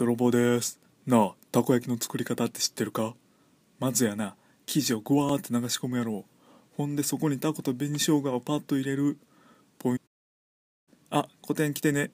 泥棒ですなあたこ焼きの作り方って知ってるかまずやな生地をぐわーって流し込むやろほんでそこにタコと紅生姜をパッと入れるポイントあ古典来てね